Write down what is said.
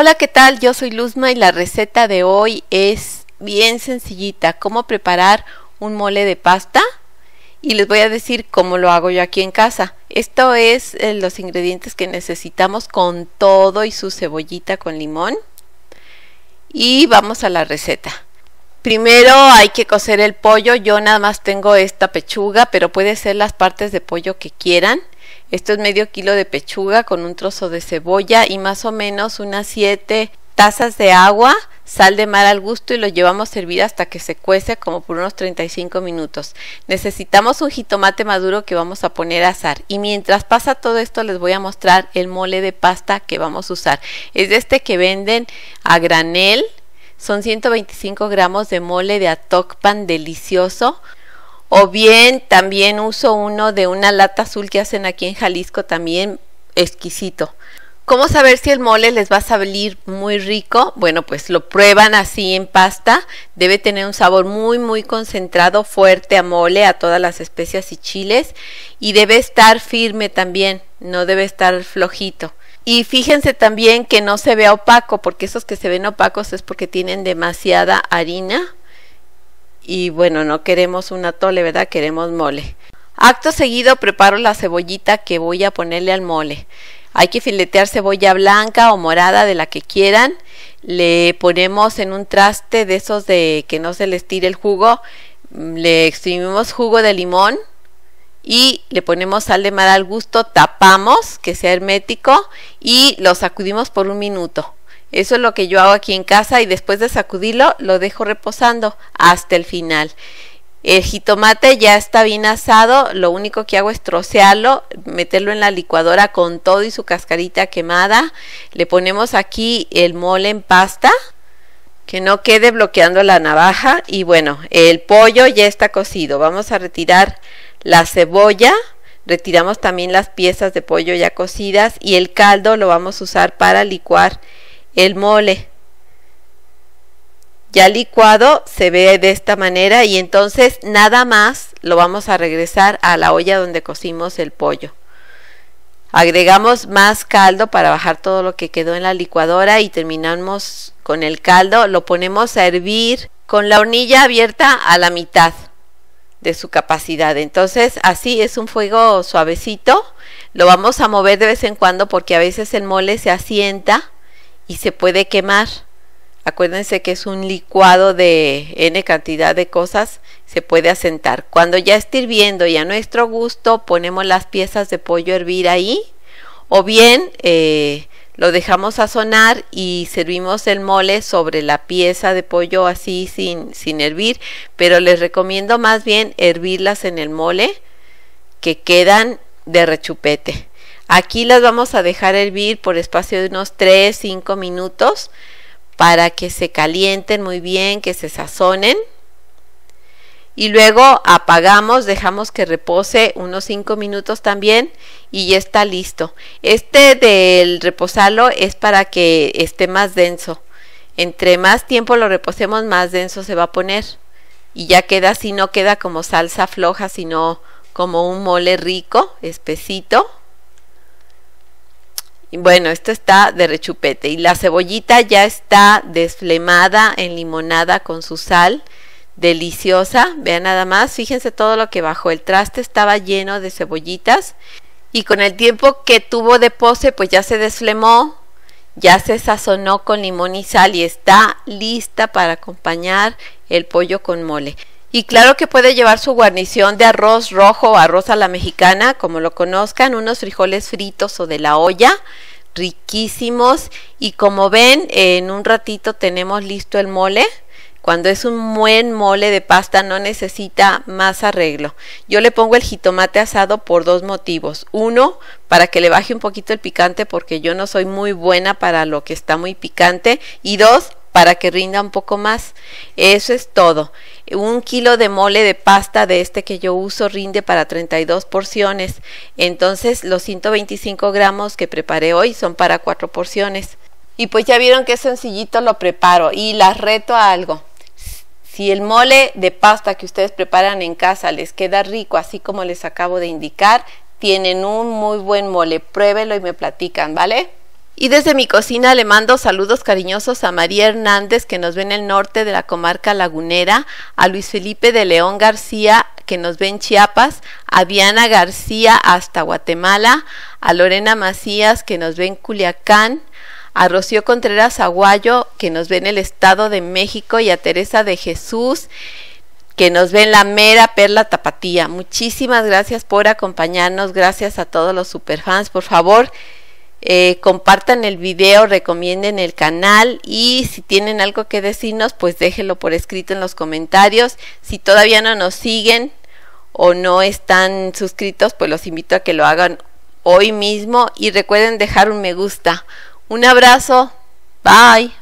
Hola, ¿qué tal? Yo soy Luzma y la receta de hoy es bien sencillita, cómo preparar un mole de pasta y les voy a decir cómo lo hago yo aquí en casa. Esto es eh, los ingredientes que necesitamos con todo y su cebollita con limón. Y vamos a la receta. Primero hay que cocer el pollo. Yo nada más tengo esta pechuga, pero puede ser las partes de pollo que quieran. Esto es medio kilo de pechuga con un trozo de cebolla y más o menos unas 7 tazas de agua, sal de mar al gusto y lo llevamos a servir hasta que se cuece como por unos 35 minutos. Necesitamos un jitomate maduro que vamos a poner a asar y mientras pasa todo esto les voy a mostrar el mole de pasta que vamos a usar. Es de este que venden a granel, son 125 gramos de mole de atocpan delicioso. O bien también uso uno de una lata azul que hacen aquí en Jalisco, también exquisito. ¿Cómo saber si el mole les va a salir muy rico? Bueno, pues lo prueban así en pasta. Debe tener un sabor muy, muy concentrado, fuerte a mole, a todas las especias y chiles. Y debe estar firme también, no debe estar flojito. Y fíjense también que no se vea opaco, porque esos que se ven opacos es porque tienen demasiada harina y bueno, no queremos una tole, ¿verdad? Queremos mole. Acto seguido preparo la cebollita que voy a ponerle al mole. Hay que filetear cebolla blanca o morada de la que quieran. Le ponemos en un traste de esos de que no se les tire el jugo. Le exprimimos jugo de limón y le ponemos sal de mar al gusto, tapamos que sea hermético y lo sacudimos por un minuto. Eso es lo que yo hago aquí en casa y después de sacudirlo lo dejo reposando hasta el final. El jitomate ya está bien asado, lo único que hago es trocearlo, meterlo en la licuadora con todo y su cascarita quemada. Le ponemos aquí el mole en pasta, que no quede bloqueando la navaja. Y bueno, el pollo ya está cocido. Vamos a retirar la cebolla, retiramos también las piezas de pollo ya cocidas y el caldo lo vamos a usar para licuar el mole. Ya licuado se ve de esta manera y entonces nada más lo vamos a regresar a la olla donde cocimos el pollo. Agregamos más caldo para bajar todo lo que quedó en la licuadora y terminamos con el caldo. Lo ponemos a hervir con la hornilla abierta a la mitad de su capacidad. Entonces así es un fuego suavecito. Lo vamos a mover de vez en cuando porque a veces el mole se asienta y se puede quemar. Acuérdense que es un licuado de n cantidad de cosas, se puede asentar. Cuando ya esté hirviendo y a nuestro gusto ponemos las piezas de pollo a hervir ahí o bien eh, lo dejamos a sonar y servimos el mole sobre la pieza de pollo así sin, sin hervir, pero les recomiendo más bien hervirlas en el mole que quedan de rechupete. Aquí las vamos a dejar hervir por espacio de unos 3-5 minutos para que se calienten muy bien, que se sazonen. Y luego apagamos, dejamos que repose unos 5 minutos también y ya está listo. Este del reposarlo es para que esté más denso. Entre más tiempo lo reposemos, más denso se va a poner. Y ya queda así, no queda como salsa floja, sino como un mole rico, espesito. Bueno, esto está de rechupete. Y la cebollita ya está desflemada en limonada con su sal. Deliciosa. Vean nada más. Fíjense todo lo que bajó. El traste estaba lleno de cebollitas. Y con el tiempo que tuvo de pose, pues ya se desflemó. Ya se sazonó con limón y sal y está lista para acompañar el pollo con mole. Y claro que puede llevar su guarnición de arroz rojo o arroz a la mexicana, como lo conozcan, unos frijoles fritos o de la olla, riquísimos. Y como ven, en un ratito tenemos listo el mole. Cuando es un buen mole de pasta no necesita más arreglo. Yo le pongo el jitomate asado por dos motivos. Uno, para que le baje un poquito el picante porque yo no soy muy buena para lo que está muy picante. Y dos, para que rinda un poco más. Eso es todo. Un kilo de mole de pasta de este que yo uso rinde para 32 porciones. Entonces los 125 gramos que preparé hoy son para 4 porciones. Y pues ya vieron que sencillito lo preparo y las reto a algo. Si el mole de pasta que ustedes preparan en casa les queda rico, así como les acabo de indicar, tienen un muy buen mole. Pruébelo y me platican, ¿vale? Y desde mi cocina le mando saludos cariñosos a María Hernández, que nos ve en el norte de la comarca lagunera, a Luis Felipe de León García, que nos ve en Chiapas, a Diana García hasta Guatemala, a Lorena Macías, que nos ve en Culiacán, a Rocío Contreras Aguayo, que nos ve en el Estado de México, y a Teresa de Jesús que nos ven la mera perla tapatía. Muchísimas gracias por acompañarnos, gracias a todos los superfans. Por favor, eh, compartan el video, recomienden el canal y si tienen algo que decirnos, pues déjenlo por escrito en los comentarios. Si todavía no nos siguen o no están suscritos, pues los invito a que lo hagan hoy mismo y recuerden dejar un me gusta. Un abrazo, bye.